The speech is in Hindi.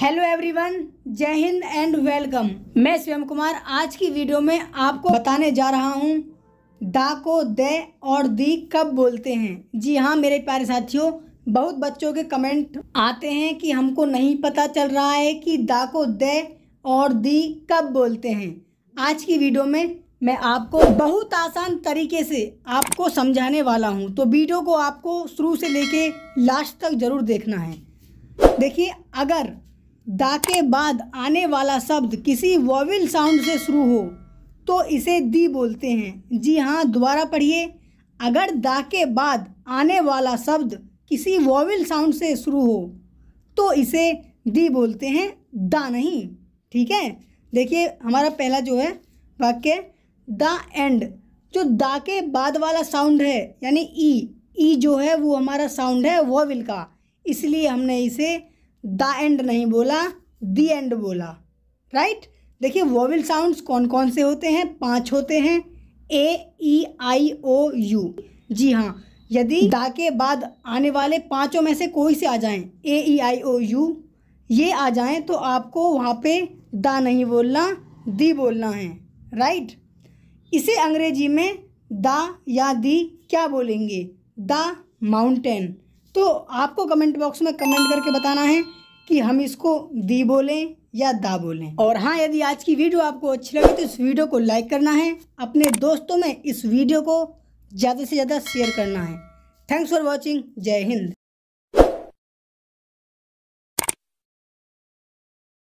हेलो एवरीवन जय हिंद एंड वेलकम मैं स्वयं कुमार आज की वीडियो में आपको बताने जा रहा हूँ दा को दे और दी कब बोलते हैं जी हाँ मेरे प्यारे साथियों बहुत बच्चों के कमेंट आते हैं कि हमको नहीं पता चल रहा है कि दा को दे और दी कब बोलते हैं आज की वीडियो में मैं आपको बहुत आसान तरीके से आपको समझाने वाला हूँ तो वीडियो को आपको शुरू से लेके लास्ट तक ज़रूर देखना है देखिए अगर दा के बाद आने वाला शब्द किसी वॉविल साउंड से शुरू हो तो इसे दी बोलते हैं जी हाँ दोबारा पढ़िए अगर दा के बाद आने वाला शब्द किसी वॉविल साउंड से शुरू हो तो इसे दी बोलते हैं दा नहीं ठीक है देखिए हमारा पहला जो है वाक्य द एंड जो दा के बाद वाला साउंड है यानी ई ई जो है वो हमारा साउंड है वॉविल का इसलिए हमने इसे द एंड नहीं बोला दी एंड बोला राइट देखिए वोविल साउंड्स कौन कौन से होते हैं पांच होते हैं ए ई आई ओ यू जी हाँ यदि दा के बाद आने वाले पांचों में से कोई से आ जाएं ए ई आई ओ यू ये आ जाएं तो आपको वहाँ पे दा नहीं बोलना दी बोलना है राइट इसे अंग्रेजी में दा या दी क्या बोलेंगे द माउंटेन तो आपको कमेंट बॉक्स में कमेंट करके बताना है कि हम इसको दी बोलें या दा बोलें और हाँ यदि आज की वीडियो आपको अच्छी लगे तो इस वीडियो को लाइक करना है अपने दोस्तों में इस वीडियो को ज़्यादा से ज़्यादा शेयर करना है थैंक्स फॉर वॉचिंग जय हिंद